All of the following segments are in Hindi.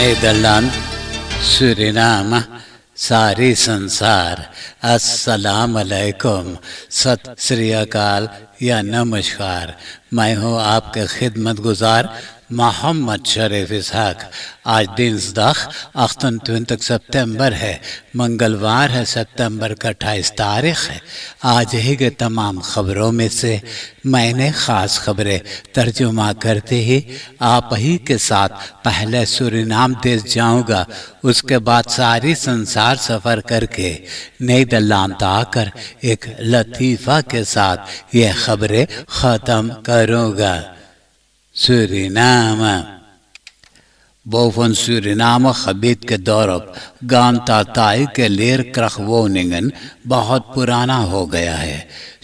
Nederland, Suriname, सारी संसार अस्सलाम वालेकुम सत श्री अकाल या नमस्कार मैं हूँ आपके खिदमत गुजार मोहम्मद शरीफ इसहाक आज दिन अख्तन तक सितंबर है मंगलवार है सितंबर का अट्ठाईस तारीख है आज ही के तमाम ख़बरों में से मैंने ख़ास ख़बरें तर्जुमा करते ही आप ही के साथ पहले नाम देश जाऊंगा उसके बाद सारी संसार सफ़र करके नई दल्लांत आकर एक लतीफ़ा के साथ ये ख़बरें ख़त्म करूँगा Suriname. Boven Suriname gebed dorp Gantatai के लेर क्रख वोनिंगन बहुत पुराना हो गया है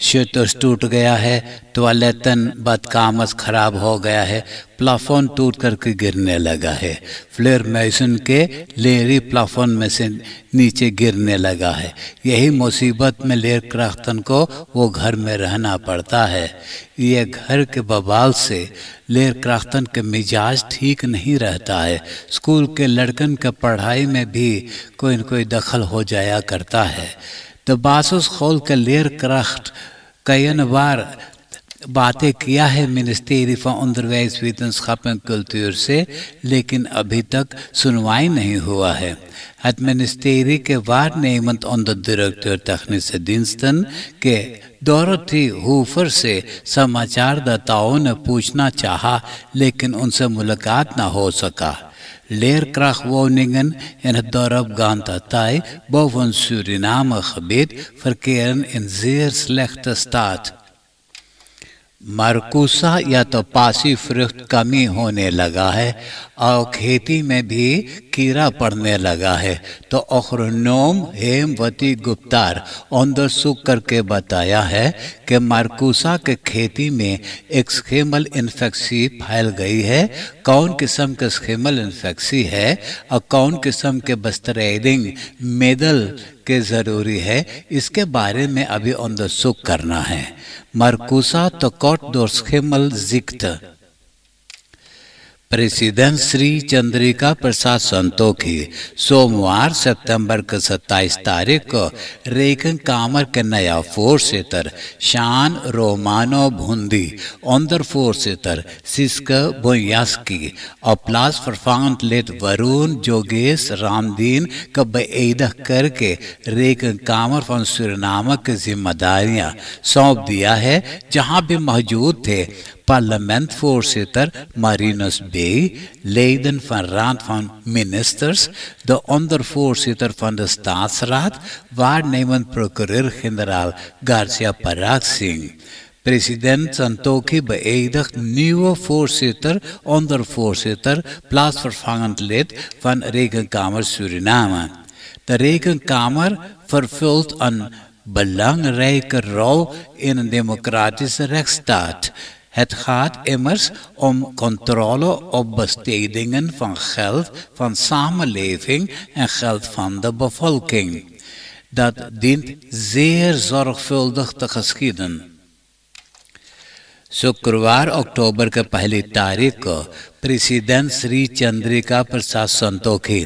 शोतर्स टूट गया है तोलतन बदकामस खराब हो गया है प्लाफोन टूट करके गिरने लगा है फ्लेयर मैसन के लेरी प्लाफोन में से नीचे गिरने लगा है यही मुसीबत में लेर क्राख्तन को वो घर में रहना पड़ता है ये घर के बवाल से लेर क्राख्तन के मिजाज ठीक नहीं रहता है स्कूल के लड़कन के पढ़ाई में भी कोई न कोई दखल हो जाया करता है तो बासुस खोल के लेर क्राफ्ट कईन बार बातें किया है मिनिस्ट्री फॉर अंदरवाइज वितंस्खापन कल्तूर से लेकिन अभी तक सुनवाई नहीं हुआ है वार नियमत उन्द्र डायरेक्टर तखनी से दिनस्तन के डॉरथी हूफर से समाचारदाताओं ने पूछना चाहा लेकिन उनसे मुलाकात ना हो सका Leerkrachtwoningen in het dorp Gantatai boven Suriname gebied verkeren in zeer slechte staat. Marcusa या to pasi frucht kami hone laga hai और खेती में भी कीड़ा पड़ने लगा है तो अखरनोम हेमवती गुप्तार सुख करके बताया है कि मारकूसा के खेती में एक स्खेमल इन्फेक्सी फैल गई है कौन किस्म के स्खेमल इन्फेक्सी है और कौन किस्म के बस्तरेडिंग मेदल के ज़रूरी है इसके बारे में अभी सुख करना है मरकूसा तो कौट दोस्खेमल जिक्त प्रेसिडेंट श्री चंद्रिका प्रसाद संतोखी सोमवार सितंबर के सत्ताईस तारीख को रेखन कामर के नया फोर सेतर शान रोमानो भूंदी अंदर फोर सेतर सिस्क बोयास्की और प्लास फरफांत लेट वरुण जोगेश रामदीन का बेदह करके रेखन कामर फन सुरनामा की जिम्मेदारियां सौंप दिया है जहां भी मौजूद थे parlementvoorzitter Marinus B., leden van Raad van Ministers, de ondervoorzitter van de Staatsraad, waarnemend procureur-generaal Garcia Parra Singh. President Santoki beëdigt nieuwe voorzitter, ondervoorzitter, plaatsvervangend lid van Rekenkamer Suriname. De Rekenkamer vervult een belangrijke rol in een democratische rechtsstaat. Het gaat immers om controle op bestedingen van geld van samenleving en geld van de bevolking. Dat dient zeer zorgvuldig te geschieden. शुक्रवार अक्टूबर के पहली तारीख को प्रेसिडेंट श्री चंद्रिका प्रसाद संतोखी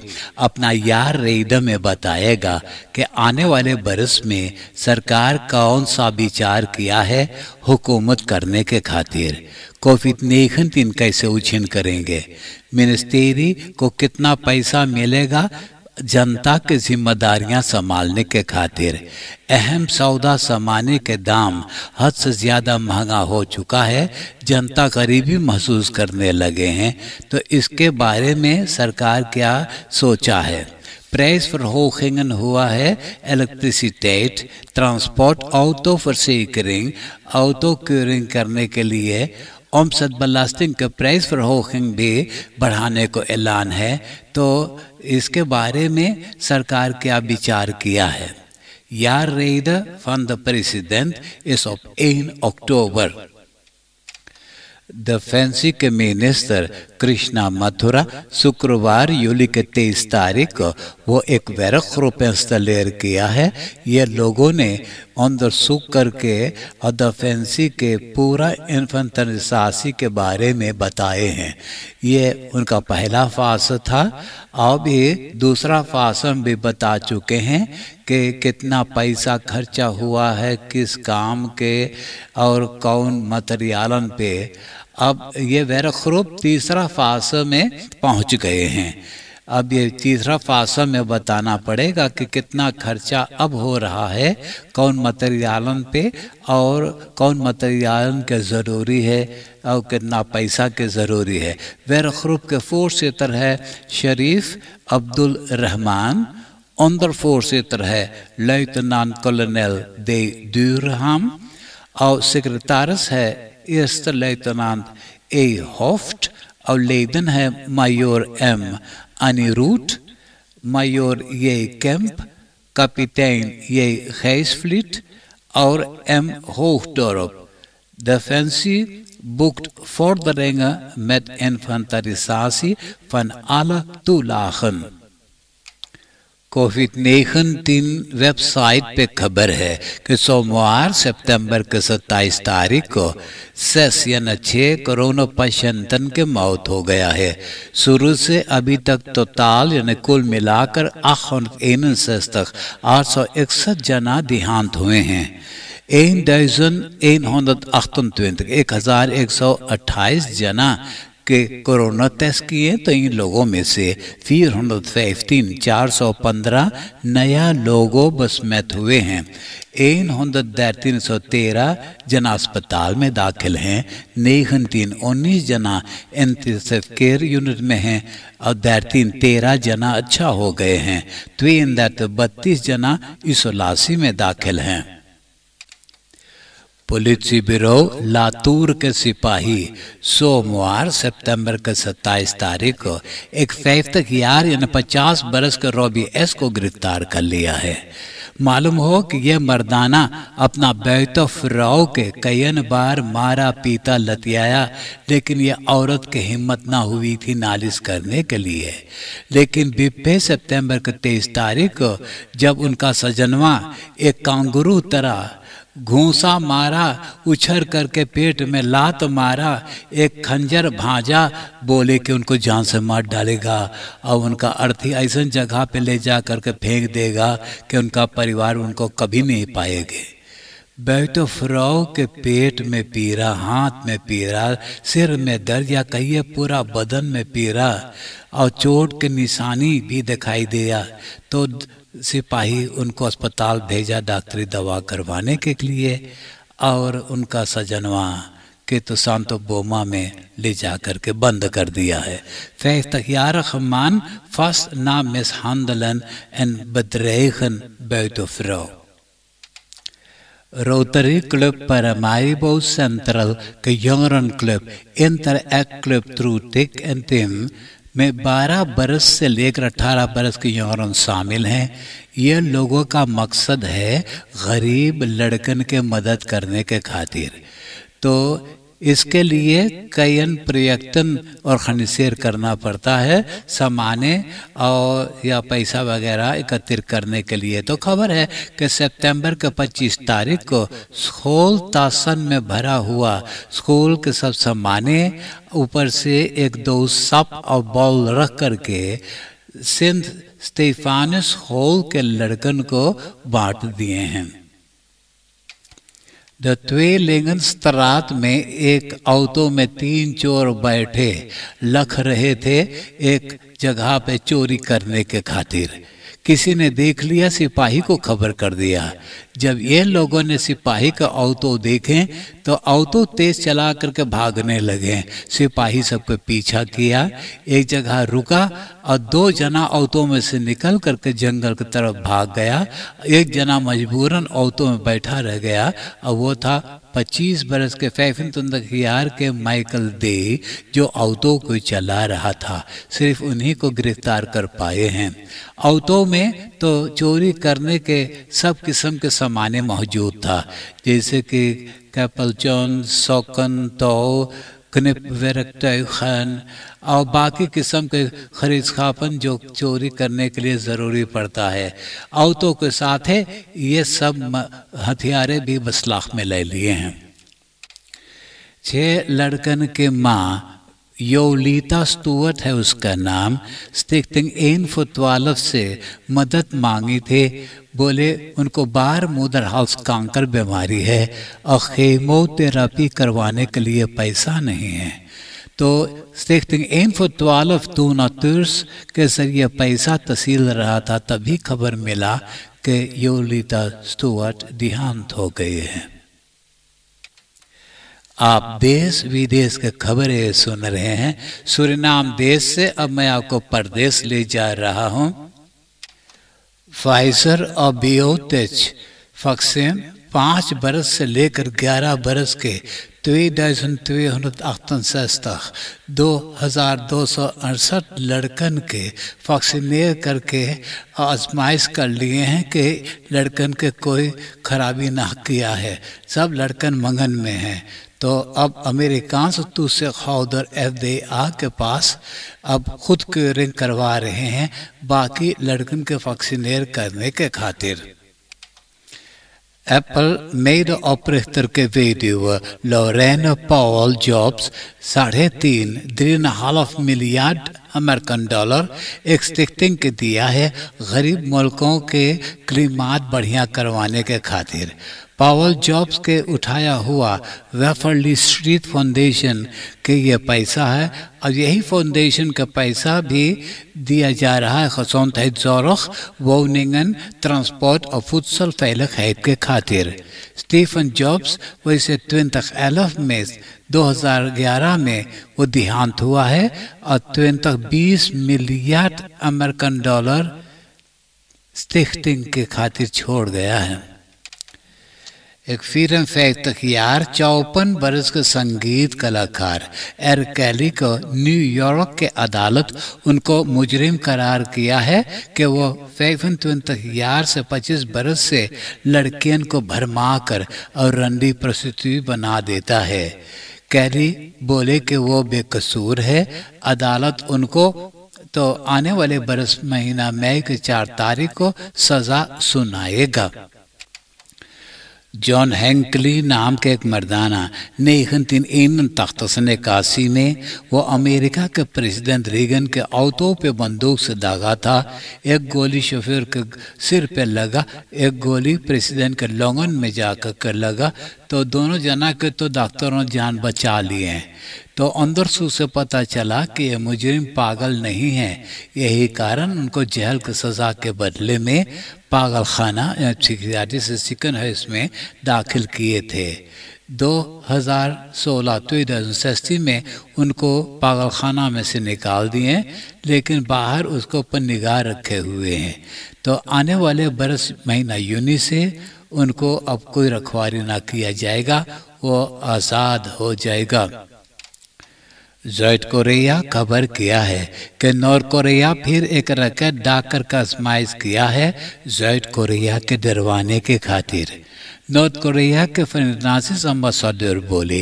अपना यार रेद में बताएगा कि आने वाले बरस में सरकार कौन सा विचार किया है हुकूमत करने के खातिर कोविड नेखन तीन कैसे उछीन करेंगे मिनिस्ट्री को कितना पैसा मिलेगा जनता के जिम्मेदारियां संभालने के खातिर अहम सौदा समाने के दाम हद से ज्यादा महंगा हो चुका है जनता गरीबी महसूस करने लगे हैं तो इसके बारे में सरकार क्या सोचा है प्राइस फॉर होकिंगन हुआ है इलेक्ट्रिसिटी ट्रांसपोर्ट ऑटो फॉर सीकरिंग ऑटो क्यूरिंग करने के लिए ओम सतबल्लास्तिन का प्राइस फॉर होकिंग डे बढ़ाने को ऐलान है तो इसके बारे में सरकार क्या विचार किया है यार रेद फ्रॉम द प्रेसिडेंट इस ऑफ एन अक्टूबर द फैंसी के मिनिस्टर कृष्णा मथुरा शुक्रवार यूली के तेईस तारीख को वो एक वैरख रूप में किया है ये लोगों ने अंदर सुख करके और फैंसी के पूरा इनफन तनसासी के बारे में बताए हैं ये उनका पहला फास था और भी दूसरा फासम भी बता चुके हैं कि कितना पैसा खर्चा हुआ है किस काम के और कौन मतरियालन पे अब ये वैरखरूप तीसरा फास में पहुंच गए हैं अब ये तीसरा फासा में बताना पड़ेगा कि कितना खर्चा अब हो रहा है कौन मतरियालन पे और कौन मटेरियालन के ज़रूरी है और कितना पैसा के ज़रूरी है वैरखरूप के फोर सीटर है शरीफ अब्दुल रहमान onder voorzitter है luitenant kolonel दे Duurham और सिक्रतारस है eerste luitenant E. Hoft, hij Major M. Aniroet, Major J. Kemp, kapitein J. Gijsvliet, Aur M. Hoogdorp. Defensie boekt vorderingen met infantarisatie van alle toelagen. Covid नेशन तीन वेबसाइट पे खबर है कि सोमवार सितंबर के 27 तारीख को सेस यानी छः कोरोना पशंतन के मौत हो गया है शुरू से अभी तक टोटाल यानी कुल मिलाकर आखिर तक आठ सौ इकसठ जना देहांत हुए हैं एन डजन एन हंड्रेड एक हज़ार एक सौ अट्ठाईस जना के कोरोना टेस्ट किए तो इन लोगों में से 415 415 नया लोगों बस मैथ हुए हैं एन तीन सौ तेरह जना अस्पताल में दाखिल हैं नेहन तीन उन्नीस जना इंटेंसिव केयर यूनिट में हैं और दैरतीन तेरह जना अच्छा हो गए हैं त्वेन तो दैर बत्तीस जना इसोलासी में दाखिल हैं पुलिस ब्यूरो लातूर के सिपाही सोमवार सितंबर के 27 तारीख को एक फैफ्त यार यानी पचास बरस के रॉबी एस को गिरफ्तार कर लिया है मालूम हो कि यह मर्दाना अपना बैतफ राव के कयन बार मारा पीता लतियाया लेकिन यह औरत की हिम्मत ना हुई थी नालिश करने के लिए लेकिन बिपे सितंबर के तेईस तारीख को जब उनका सजनवा एक कांगुरू तरह घूसा मारा उछर करके पेट में लात मारा एक खंजर भाजा बोले कि उनको जान से मार डालेगा और उनका अर्थी ऐसा जगह पे ले जा करके फेंक देगा कि उनका परिवार उनको कभी नहीं पाएंगे बैठो तो फ्रो के पेट में पीरा हाथ में पीरा सिर में दर्द या कहिए पूरा बदन में पीरा और चोट के निशानी भी दिखाई दिया तो सिपाही उनको अस्पताल भेजा डॉक्टरी दवा करवाने के लिए और उनका सजनवा के तो सांतो बोमा में ले जा कर के बंद कर दिया है फैज तखियार खमान फस ना मिस हांदलन एन बदरेखन बैतो बैतुफ्रो Rotary Club Paramaribo Central ke jongerenclub Interact Club True Dik en Tim में 12 बरस से लेकर 18 बरस की यौन शामिल हैं यह लोगों का मकसद है गरीब लड़कन के मदद करने के खातिर तो इसके लिए कयन प्रयत्न और खनिशेर करना पड़ता है सामाने और या पैसा वगैरह एकत्रित करने के लिए तो खबर है कि सितंबर के 25 तारीख को स्कूल तासन में भरा हुआ स्कूल के सब सामाने ऊपर से एक दो सप और बॉल रख करके सिंध स्टेफानस होल के लड़कन को बांट दिए हैं द त्वेलिंगन स्तरात में एक औतो में तीन चोर बैठे लख रहे थे एक जगह पे चोरी करने के खातिर किसी ने देख लिया सिपाही को खबर कर दिया जब ये लोगों ने सिपाही का औतो देखे तो औतो तेज चला करके भागने लगे सिपाही सबको पीछा किया एक जगह रुका और दो जना अवतों में से निकल करके जंगल की तरफ भाग गया एक जना मजबूरन अवतों में बैठा रह गया और वो था 25 बरस के फैफिन तुंदार के माइकल दे जो अवतो को चला रहा था सिर्फ उन्हीं को गिरफ्तार कर पाए हैं अवतो में तो चोरी करने के सब किस्म के सम पैमाने मौजूद था जैसे कि कैपलचन सौकन तो कनिप और बाकी किस्म के खरीद खापन जो चोरी करने के लिए ज़रूरी पड़ता है औतों के साथ है ये सब हथियारे भी बसलाख में ले लिए हैं छः लड़कन के माँ योलिता स्टूअर्ट है उसका नाम स्टिकिंग एन फुतवालफ से मदद मांगी थी बोले उनको बार मोदर हाउस कांकर बीमारी है और खेमोथेरापी करवाने के लिए पैसा नहीं है तो स्टिकिंग एन फुतवालफ टू नर्स के ज़रिए पैसा तसील रहा था तभी खबर मिला कि योलिता स्टूअर्ट देहांत हो गए हैं आप देश विदेश के खबरें सुन रहे हैं सूरीनाम देश से अब मैं आपको परदेश ले जा रहा हूं फाइजर और बियोतेच फक्सेम पाँच बरस से लेकर ग्यारह बरस के दो हज़ार दो सौ अड़सठ लड़कन के वैक्सीनेट करके आजमाइश कर लिए हैं कि लड़कन के कोई खराबी ना किया है सब लड़कन मंगन में हैं तो अब से तू से खौदर एफ आ के पास अब खुद क्योरिंग करवा रहे हैं बाकी लड़कन के वैक्सीनेट करने के खातिर एप्पल मेड ऑपरेटर के वीडियो लोरेन पॉल जॉब्स साढ़े तीन दिन हाफ मिलियार्ड अमेरिकन डॉलर एक्सपेक्टिंग के दिया है गरीब मुल्कों के क्लीमात बढ़िया करवाने के खातिर पावल जॉब्स के उठाया हुआ वेफरली स्ट्रीट फाउंडेशन के ये पैसा है और यही फाउंडेशन का पैसा भी दिया जा रहा है खसौन तहत जोरख वोनिंगन ट्रांसपोर्ट और फुटसल फैलक हैद के खातिर स्टीफन जॉब्स वैसे ट्वेंटक एलफ में 2011 में वो देहांत हुआ है और ट्वेंटक बीस मिलियन अमेरिकन डॉलर स्टिफ्टिंग के खातिर छोड़ गया है एक फिल्म फैक्ट तखियार चौपन बरस के संगीत कलाकार एर कैली को न्यूयॉर्क के अदालत उनको मुजरिम करार किया है कि वो फैफन तुन से 25 बरस से लड़कियन को भरमा कर और रंडी प्रस्तुति बना देता है कैली बोले कि वो बेकसूर है अदालत उनको तो आने वाले बरस महीना मई की चार तारीख को सजा सुनाएगा जॉन हैंकली नाम के एक मर्दाना नेहन तख्तसन काशी ने वो अमेरिका के प्रेसिडेंट रीगन के औतो पे बंदूक से दागा था एक गोली शोफेर के सिर पे लगा एक गोली प्रेसिडेंट के लोंगन में जाकर कर लगा तो दोनों जना के तो डॉक्टरों जान बचा लिए हैं तो अंदर से उसे पता चला कि ये मुजरिम पागल नहीं है यही कारण उनको जहल की सज़ा के बदले में पागल खाना या सिक्योरिटी सिकन है इसमें दाखिल किए थे 2016 तो में उनको पागल खाना में से निकाल दिए लेकिन बाहर उसको ऊपर निगाह रखे हुए हैं तो आने वाले बरस महीना यूनी से उनको अब कोई रखवारी ना किया जाएगा वो आज़ाद हो जाएगा जॉर्ज कोरिया खबर किया है कि नॉर्थ कोरिया फिर एक रकेट डाकर का आजमाइश किया है जॉइट कोरिया के डरवाने के खातिर नॉर्थ कोरिया के फ्रांसिस अम्बासडर बोले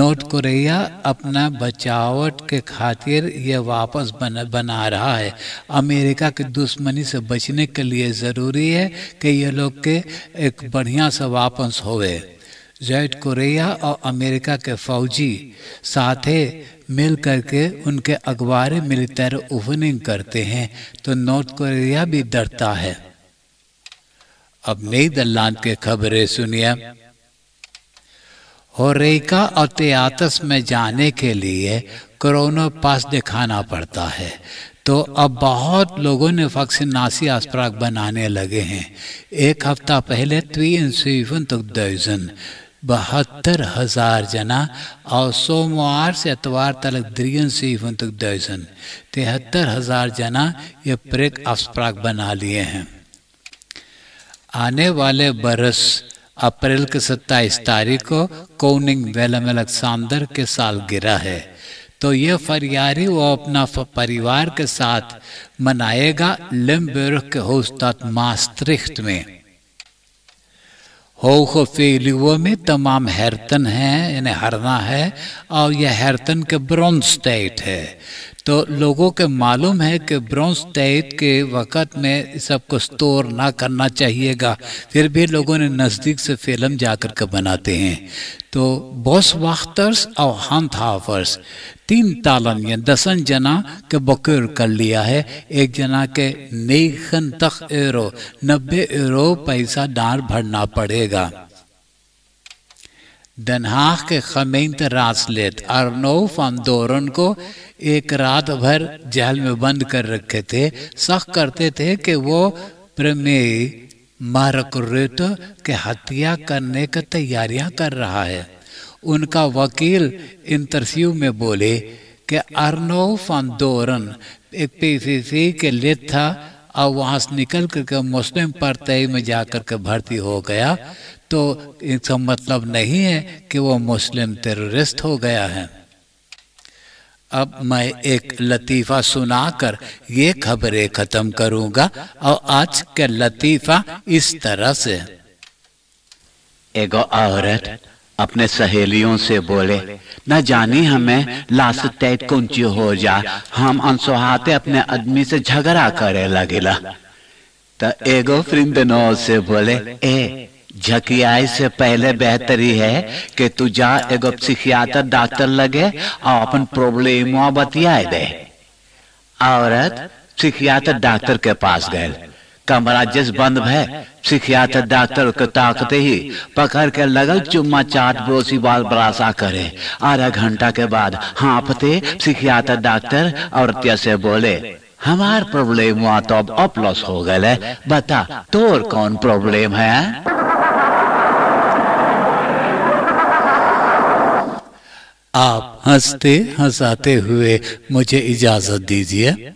नॉर्थ कोरिया अपना बचावट के खातिर यह वापस बन, बना रहा है अमेरिका के दुश्मनी से बचने के लिए ज़रूरी है कि ये लोग के एक बढ़िया सा वापस होवे जैट कोरिया और अमेरिका के फौजी साथ मिल करके उनके अखबार मिलिटर ओपनिंग करते हैं तो नॉर्थ कोरिया भी डरता है अब नीदरलैंड की खबरें सुनिए होरेका और तेतस में जाने के लिए कोरोना पास दिखाना पड़ता है तो अब बहुत लोगों ने वैक्सीनासी आस्प्राक बनाने लगे हैं एक हफ्ता पहले तीन तक दर्जन बहत्तर हजार जना और सोमवार से अतवार तलक द्रियन से इवन तक दर्जन तिहत्तर हजार जना ये प्रेक अफ्राक बना लिए हैं आने वाले बरस अप्रैल के सत्ताईस तारीख को कोनिंग वेलम अलेक्सांदर के गिरा है तो ये फरियारी वो अपना परिवार के साथ मनाएगा लिम्बेरख के होस्तात मास्त्रिख्त में होख लिवो में तमाम हैरतन हैं यानी हरना है और यह हैरतन के ब्रॉन्ज स्टेट है तो लोगों के मालूम है कि ब्रॉन्स तैद के वक़्त में सबको स्टोर ना करना चाहिएगा फिर भी लोगों ने नज़दीक से फिल्म जा कर के बनाते हैं तो बॉस वाख्तर्स और हम थाफर्स तीन तालम या दसन जना के बकर कर लिया है एक जना के नई खन तख एरो नब्बे एरो पैसा डार भरना पड़ेगा Den के gemeente raadslid Arno van Doren को एक रात भर जेल में बंद कर रखे थे शक करते थे कि वो प्रमेय मारक रेत के हत्या करने की तैयारियां कर रहा है उनका वकील इंटरव्यू में बोले कि अर्नो फन दोरन एक पीसीसी के लिद था और वहाँ से निकल करके मुस्लिम परतई में जाकर के भर्ती हो गया तो इसका मतलब नहीं है कि वो मुस्लिम टेररिस्ट हो गया है अब मैं एक लतीफ़ा सुनाकर ये खबरें ख़त्म करूंगा और आज का लतीफ़ा इस तरह से एगो औरत अपने सहेलियों से बोले न जानी हमें लाश कुंची हो जा हम अनसुहाते अपने आदमी से झगड़ा करे लगेला तो एगो फ्रिंदनो से बोले ए आई से पहले बेहतरी है कि तू जा एगो पसिखियातर डॉक्टर लगे और अपन प्रॉब्लम बतिया दे औरत पसिखियातर डॉक्टर के पास गए कमरा जिस बंद है सिखियातर डॉक्टर के ताकते ही पकड़ के लगल चुम्मा चाट बोसी बाल बरासा करे आधा घंटा के बाद हाँपते सिखियातर डॉक्टर औरतिया से बोले हमार प्रॉब्लम तो अब अपलॉस हो गए बता तोर कौन प्रॉब्लम है आप हंसते हंसाते हुए मुझे इजाजत दीजिए